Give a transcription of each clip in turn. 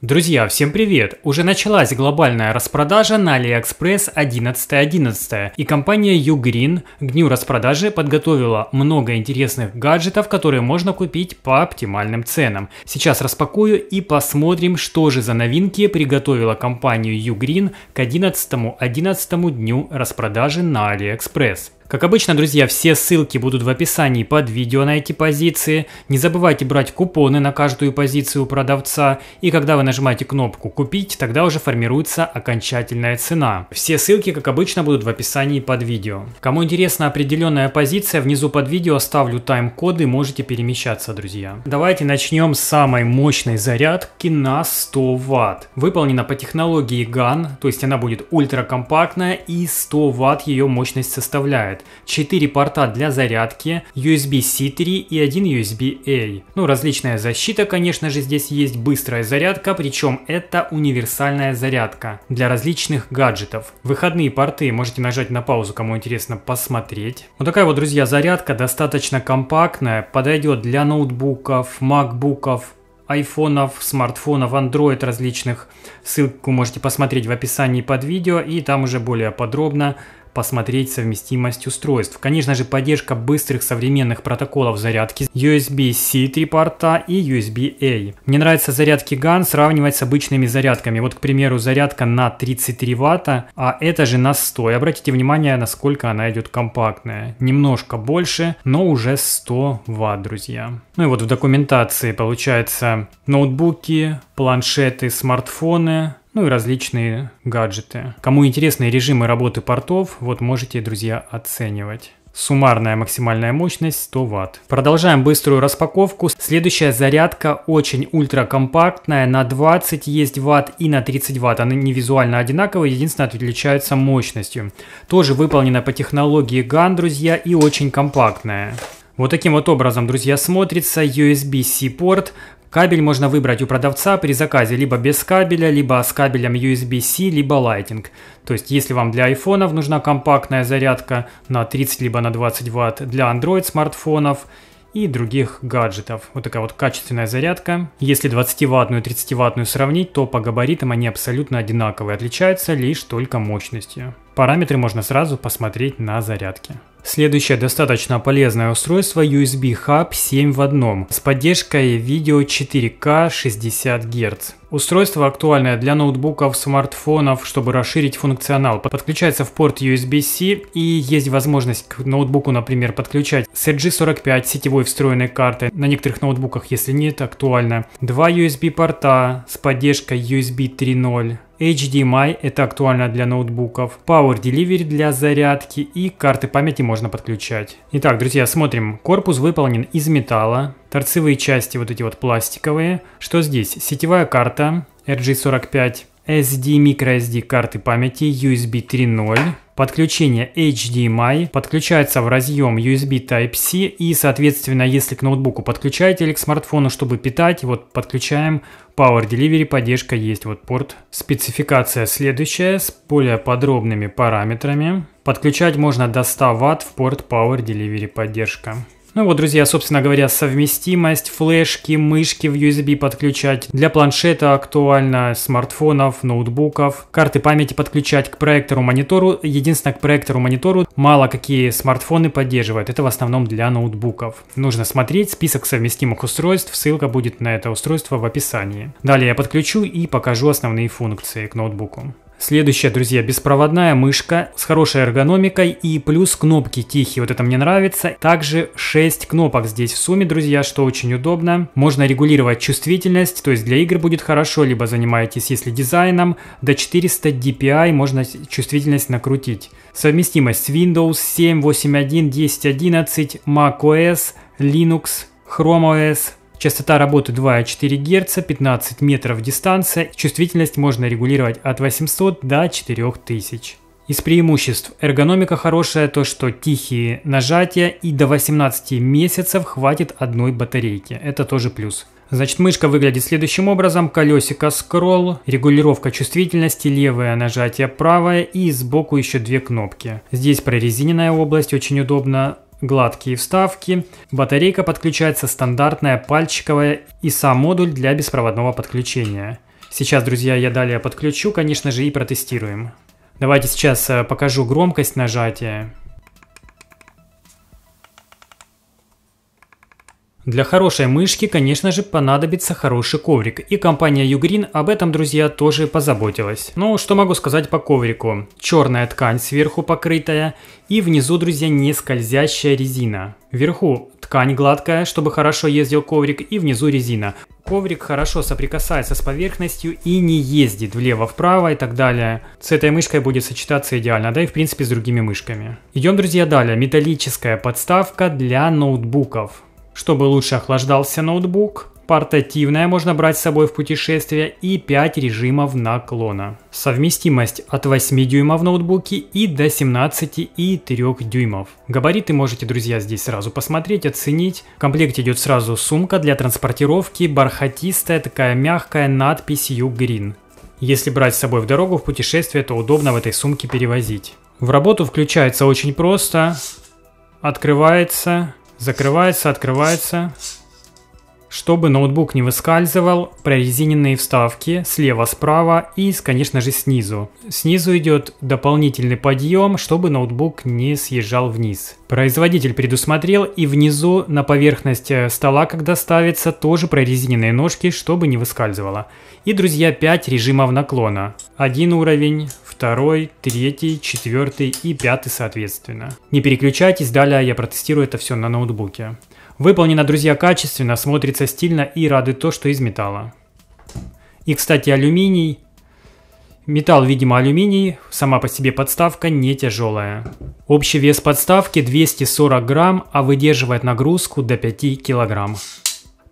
Друзья, всем привет! Уже началась глобальная распродажа на AliExpress 11.11 и компания Ugreen к дню распродажи подготовила много интересных гаджетов, которые можно купить по оптимальным ценам. Сейчас распакую и посмотрим, что же за новинки приготовила компания Ugreen к 11.11 .11 дню распродажи на AliExpress. Как обычно, друзья, все ссылки будут в описании под видео на эти позиции. Не забывайте брать купоны на каждую позицию у продавца. И когда вы нажимаете кнопку «Купить», тогда уже формируется окончательная цена. Все ссылки, как обычно, будут в описании под видео. Кому интересна определенная позиция, внизу под видео оставлю тайм-коды, можете перемещаться, друзья. Давайте начнем с самой мощной зарядки на 100 Вт. Выполнена по технологии GAN, то есть она будет ультракомпактная и 100 Вт ее мощность составляет. 4 порта для зарядки, USB-C 3 и 1 USB-A. Ну, различная защита, конечно же, здесь есть быстрая зарядка, причем это универсальная зарядка для различных гаджетов. Выходные порты можете нажать на паузу, кому интересно посмотреть. Вот такая вот, друзья, зарядка достаточно компактная, подойдет для ноутбуков, макбуков, айфонов, смартфонов, Android различных. Ссылку можете посмотреть в описании под видео и там уже более подробно посмотреть совместимость устройств. Конечно же, поддержка быстрых современных протоколов зарядки USB-C 3 порта и USB-A. Мне нравится зарядки GAN сравнивать с обычными зарядками. Вот, к примеру, зарядка на 33 ватта, а это же на 100. И обратите внимание, насколько она идет компактная. Немножко больше, но уже 100 ватт, друзья. Ну и вот в документации получается ноутбуки, планшеты, смартфоны, ну и различные гаджеты. Кому интересны режимы работы портов, вот можете, друзья, оценивать. Суммарная максимальная мощность 100 Вт. Продолжаем быструю распаковку. Следующая зарядка очень ультракомпактная. На 20 есть Вт и на 30 Вт. Они не визуально одинаковые, единственное отличаются мощностью. Тоже выполнена по технологии GAN, друзья, и очень компактная. Вот таким вот образом, друзья, смотрится USB-C порт, Кабель можно выбрать у продавца при заказе либо без кабеля, либо с кабелем USB-C, либо Lighting. То есть, если вам для айфонов нужна компактная зарядка на 30 либо на 20 ватт, для Android смартфонов и других гаджетов. Вот такая вот качественная зарядка. Если 20-ваттную и 30-ваттную сравнить, то по габаритам они абсолютно одинаковые, отличаются лишь только мощностью. Параметры можно сразу посмотреть на зарядке. Следующее достаточно полезное устройство USB Hub 7 в одном с поддержкой видео 4 k 60 Гц. Устройство актуальное для ноутбуков, смартфонов, чтобы расширить функционал. Подключается в порт USB-C и есть возможность к ноутбуку, например, подключать с RG45 сетевой встроенной карты. На некоторых ноутбуках, если нет, актуально. Два USB-порта с поддержкой USB 3.0. HDMI – это актуально для ноутбуков, Power Delivery для зарядки и карты памяти можно подключать. Итак, друзья, смотрим. Корпус выполнен из металла, торцевые части вот эти вот пластиковые. Что здесь? Сетевая карта RG45, SD, microSD карты памяти, USB 3.0, подключение HDMI, подключается в разъем USB Type-C и, соответственно, если к ноутбуку подключаете или к смартфону, чтобы питать, вот подключаем Power Delivery, поддержка есть, вот порт. Спецификация следующая с более подробными параметрами. Подключать можно до 100 Вт в порт Power Delivery поддержка. Ну вот, друзья, собственно говоря, совместимость, флешки, мышки в USB подключать. Для планшета актуально смартфонов, ноутбуков. Карты памяти подключать к проектору-монитору. Единственное, к проектору-монитору мало какие смартфоны поддерживают. Это в основном для ноутбуков. Нужно смотреть список совместимых устройств. Ссылка будет на это устройство в описании. Далее я подключу и покажу основные функции к ноутбуку. Следующая, друзья, беспроводная мышка с хорошей эргономикой и плюс кнопки тихие. Вот это мне нравится. Также 6 кнопок здесь в сумме, друзья, что очень удобно. Можно регулировать чувствительность, то есть для игр будет хорошо, либо занимаетесь, если дизайном, до 400 DPI можно чувствительность накрутить. Совместимость с Windows 7, 8.1, 10, 11, macOS, Linux, Chrome OS, Частота работы 2,4 Гц, 15 метров дистанция. Чувствительность можно регулировать от 800 до 4000. Из преимуществ эргономика хорошая то, что тихие нажатия и до 18 месяцев хватит одной батарейки. Это тоже плюс. Значит, мышка выглядит следующим образом. Колесико скролл, регулировка чувствительности, левое нажатие правое и сбоку еще две кнопки. Здесь прорезиненная область, очень удобно гладкие вставки. Батарейка подключается стандартная пальчиковая и сам модуль для беспроводного подключения. Сейчас, друзья, я далее подключу, конечно же, и протестируем. Давайте сейчас э, покажу громкость нажатия. Для хорошей мышки, конечно же, понадобится хороший коврик, и компания Ugreen об этом, друзья, тоже позаботилась. Ну, что могу сказать по коврику. Черная ткань сверху покрытая, и внизу, друзья, не скользящая резина. Вверху ткань гладкая, чтобы хорошо ездил коврик, и внизу резина. Коврик хорошо соприкасается с поверхностью и не ездит влево-вправо и так далее. С этой мышкой будет сочетаться идеально, да и в принципе с другими мышками. Идем, друзья, далее. Металлическая подставка для ноутбуков чтобы лучше охлаждался ноутбук. Портативное можно брать с собой в путешествие и 5 режимов наклона. Совместимость от 8 дюймов в ноутбуке и до 17 и 3 дюймов. Габариты можете, друзья, здесь сразу посмотреть, оценить. В комплекте идет сразу сумка для транспортировки, бархатистая, такая мягкая, надпись U-Green. Если брать с собой в дорогу, в путешествие, то удобно в этой сумке перевозить. В работу включается очень просто. Открывается Закрывается, открывается. Чтобы ноутбук не выскальзывал, прорезиненные вставки слева, справа и, конечно же, снизу. Снизу идет дополнительный подъем, чтобы ноутбук не съезжал вниз. Производитель предусмотрел и внизу на поверхность э, стола, когда ставится, тоже прорезиненные ножки, чтобы не выскальзывало. И, друзья, 5 режимов наклона. Один уровень, второй, третий, четвертый и пятый соответственно. Не переключайтесь, далее я протестирую это все на ноутбуке. Выполнено, друзья, качественно, смотрится стильно и радует то, что из металла. И, кстати, алюминий. Металл, видимо, алюминий, сама по себе подставка не тяжелая. Общий вес подставки 240 грамм, а выдерживает нагрузку до 5 килограмм.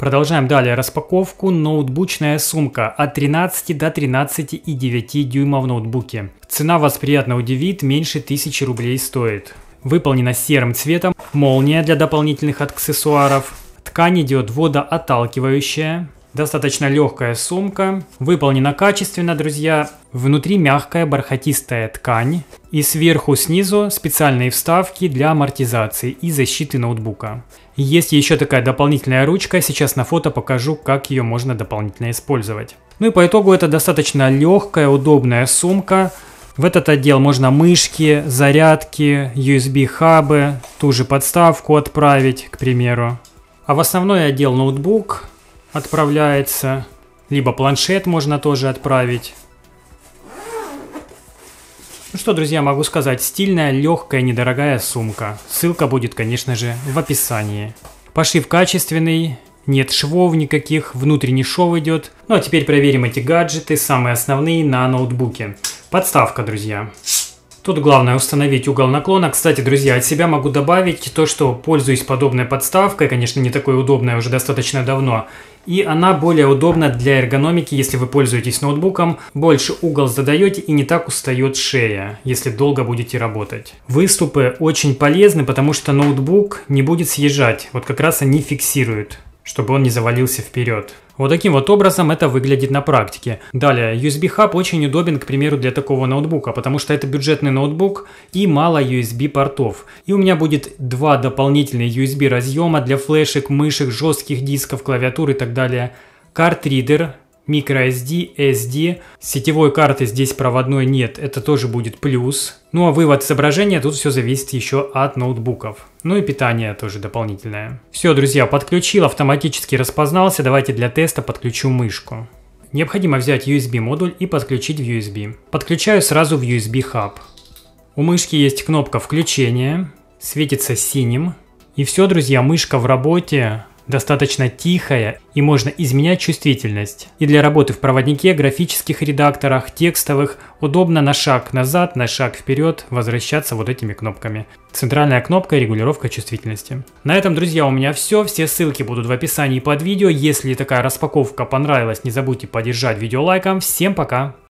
Продолжаем далее распаковку. Ноутбучная сумка от 13 до 13,9 дюйма в ноутбуке. Цена вас приятно удивит, меньше 1000 рублей стоит. Выполнена серым цветом, молния для дополнительных аксессуаров. Ткань идет водоотталкивающая. Достаточно легкая сумка, выполнена качественно, друзья. Внутри мягкая бархатистая ткань и сверху снизу специальные вставки для амортизации и защиты ноутбука. Есть еще такая дополнительная ручка, сейчас на фото покажу, как ее можно дополнительно использовать. Ну и по итогу это достаточно легкая, удобная сумка. В этот отдел можно мышки, зарядки, USB-хабы, ту же подставку отправить, к примеру. А в основной отдел ноутбук отправляется, либо планшет можно тоже отправить. Ну что, друзья, могу сказать, стильная, легкая, недорогая сумка. Ссылка будет, конечно же, в описании. Пошив качественный, нет швов никаких, внутренний шов идет. Ну а теперь проверим эти гаджеты, самые основные на ноутбуке. Подставка, друзья. Друзья. Тут главное установить угол наклона. Кстати, друзья, от себя могу добавить то, что пользуюсь подобной подставкой, конечно, не такой удобной а уже достаточно давно. И она более удобна для эргономики, если вы пользуетесь ноутбуком, больше угол задаете и не так устает шея, если долго будете работать. Выступы очень полезны, потому что ноутбук не будет съезжать, вот как раз они фиксируют чтобы он не завалился вперед. Вот таким вот образом это выглядит на практике. Далее, USB Hub очень удобен, к примеру, для такого ноутбука, потому что это бюджетный ноутбук и мало USB портов. И у меня будет два дополнительные USB разъема для флешек, мышек, жестких дисков, клавиатур и так далее. Картридер microSD, SD. Сетевой карты здесь проводной нет, это тоже будет плюс. Ну а вывод изображения тут все зависит еще от ноутбуков. Ну и питание тоже дополнительное. Все, друзья, подключил, автоматически распознался. Давайте для теста подключу мышку. Необходимо взять USB модуль и подключить в USB. Подключаю сразу в USB Hub. У мышки есть кнопка включения, светится синим. И все, друзья, мышка в работе, достаточно тихая и можно изменять чувствительность. И для работы в проводнике, графических редакторах, текстовых удобно на шаг назад, на шаг вперед возвращаться вот этими кнопками. Центральная кнопка регулировка чувствительности. На этом, друзья, у меня все. Все ссылки будут в описании под видео. Если такая распаковка понравилась, не забудьте поддержать видео лайком. Всем пока!